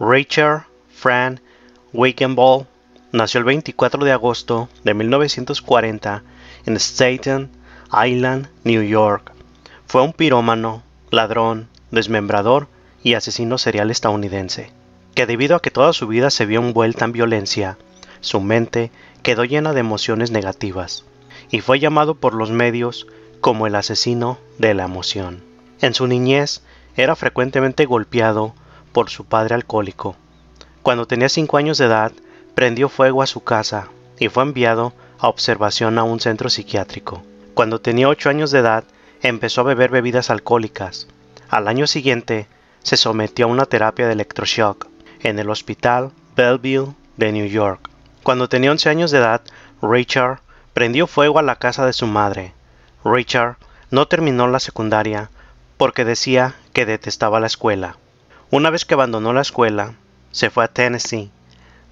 Richard Fran Wakenball nació el 24 de agosto de 1940 en Staten Island, New York. Fue un pirómano, ladrón, desmembrador y asesino serial estadounidense, que debido a que toda su vida se vio envuelta en violencia, su mente quedó llena de emociones negativas y fue llamado por los medios como el asesino de la emoción. En su niñez era frecuentemente golpeado por su padre alcohólico. Cuando tenía 5 años de edad, prendió fuego a su casa y fue enviado a observación a un centro psiquiátrico. Cuando tenía 8 años de edad, empezó a beber bebidas alcohólicas. Al año siguiente, se sometió a una terapia de electroshock en el hospital Belleville de New York. Cuando tenía 11 años de edad, Richard prendió fuego a la casa de su madre. Richard no terminó la secundaria porque decía que detestaba la escuela. Una vez que abandonó la escuela, se fue a Tennessee.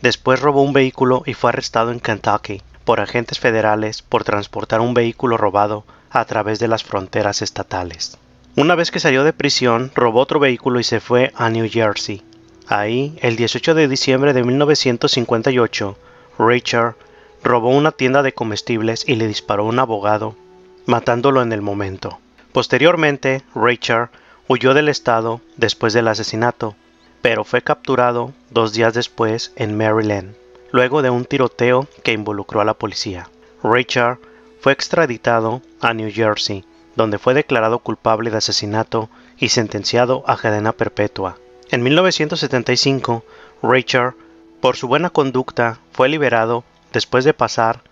Después robó un vehículo y fue arrestado en Kentucky por agentes federales por transportar un vehículo robado a través de las fronteras estatales. Una vez que salió de prisión, robó otro vehículo y se fue a New Jersey. Ahí, el 18 de diciembre de 1958, Richard robó una tienda de comestibles y le disparó a un abogado, matándolo en el momento. Posteriormente, Richard Huyó del estado después del asesinato, pero fue capturado dos días después en Maryland, luego de un tiroteo que involucró a la policía. Richard fue extraditado a New Jersey, donde fue declarado culpable de asesinato y sentenciado a cadena perpetua. En 1975, Richard, por su buena conducta, fue liberado después de pasar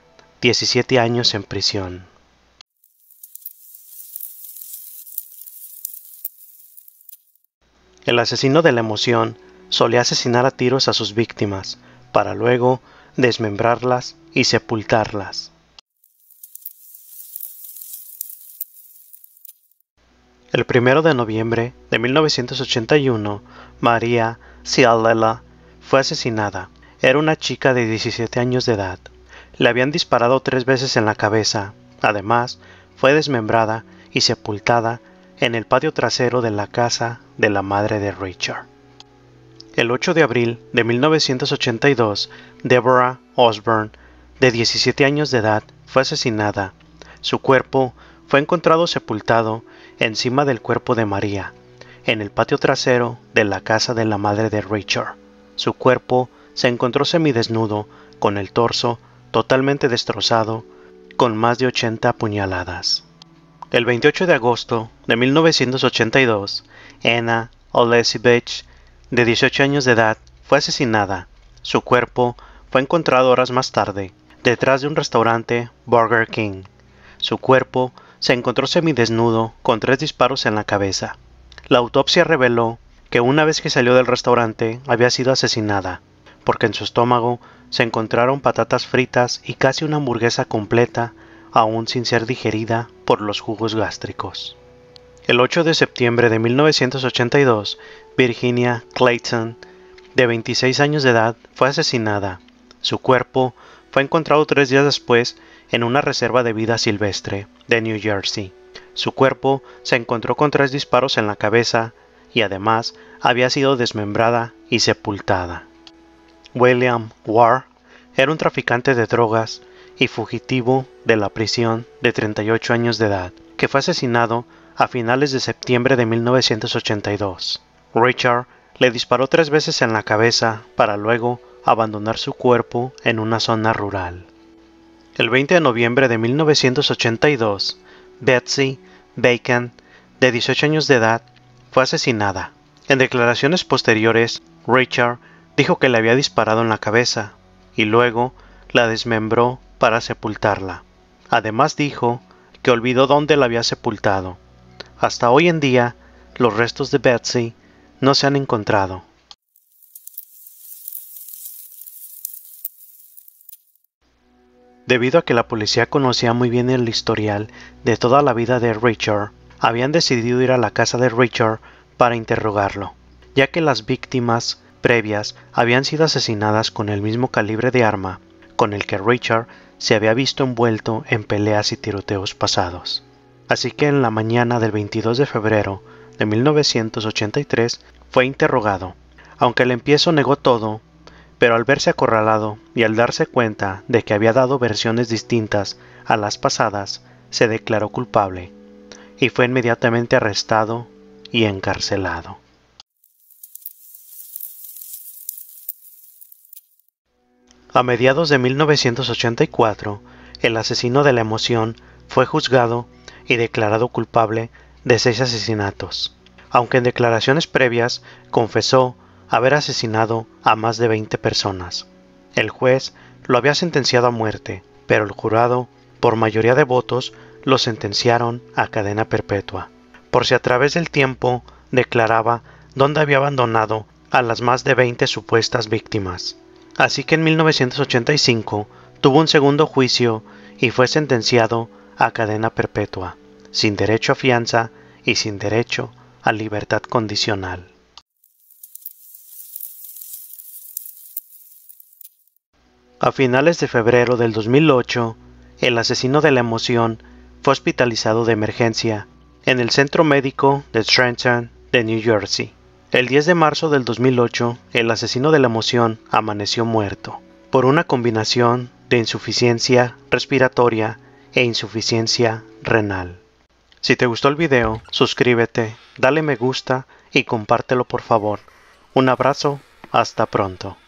17 años en prisión. El asesino de la emoción solía asesinar a tiros a sus víctimas, para luego desmembrarlas y sepultarlas. El 1 de noviembre de 1981, María Cialela fue asesinada. Era una chica de 17 años de edad. Le habían disparado tres veces en la cabeza. Además, fue desmembrada y sepultada en el patio trasero de la casa de la madre de Richard. El 8 de abril de 1982, Deborah Osborne, de 17 años de edad, fue asesinada. Su cuerpo fue encontrado sepultado encima del cuerpo de María, en el patio trasero de la casa de la madre de Richard. Su cuerpo se encontró semidesnudo, con el torso totalmente destrozado, con más de 80 puñaladas. El 28 de agosto de 1982, Anna Olesivich, de 18 años de edad, fue asesinada. Su cuerpo fue encontrado horas más tarde, detrás de un restaurante Burger King. Su cuerpo se encontró semidesnudo con tres disparos en la cabeza. La autopsia reveló que una vez que salió del restaurante había sido asesinada, porque en su estómago se encontraron patatas fritas y casi una hamburguesa completa, aún sin ser digerida por los jugos gástricos. El 8 de septiembre de 1982, Virginia Clayton, de 26 años de edad, fue asesinada. Su cuerpo fue encontrado tres días después en una reserva de vida silvestre de New Jersey. Su cuerpo se encontró con tres disparos en la cabeza y además había sido desmembrada y sepultada. William Warr era un traficante de drogas y fugitivo de la prisión de 38 años de edad, que fue asesinado a finales de septiembre de 1982. Richard le disparó tres veces en la cabeza para luego abandonar su cuerpo en una zona rural. El 20 de noviembre de 1982, Betsy Bacon, de 18 años de edad, fue asesinada. En declaraciones posteriores, Richard dijo que le había disparado en la cabeza y luego la desmembró para sepultarla. Además dijo que olvidó dónde la había sepultado. Hasta hoy en día, los restos de Betsy no se han encontrado. Debido a que la policía conocía muy bien el historial de toda la vida de Richard, habían decidido ir a la casa de Richard para interrogarlo, ya que las víctimas previas habían sido asesinadas con el mismo calibre de arma con el que Richard se había visto envuelto en peleas y tiroteos pasados. Así que en la mañana del 22 de febrero de 1983 fue interrogado. Aunque al empiezo negó todo, pero al verse acorralado y al darse cuenta de que había dado versiones distintas a las pasadas, se declaró culpable y fue inmediatamente arrestado y encarcelado. A mediados de 1984, el asesino de la emoción fue juzgado y declarado culpable de seis asesinatos, aunque en declaraciones previas confesó haber asesinado a más de 20 personas. El juez lo había sentenciado a muerte, pero el jurado, por mayoría de votos, lo sentenciaron a cadena perpetua, por si a través del tiempo declaraba dónde había abandonado a las más de 20 supuestas víctimas. Así que en 1985 tuvo un segundo juicio y fue sentenciado a cadena perpetua, sin derecho a fianza y sin derecho a libertad condicional. A finales de febrero del 2008, el asesino de la emoción fue hospitalizado de emergencia en el Centro Médico de Trenton de New Jersey. El 10 de marzo del 2008, el asesino de la emoción amaneció muerto por una combinación de insuficiencia respiratoria e insuficiencia renal. Si te gustó el video, suscríbete, dale me gusta y compártelo por favor. Un abrazo, hasta pronto.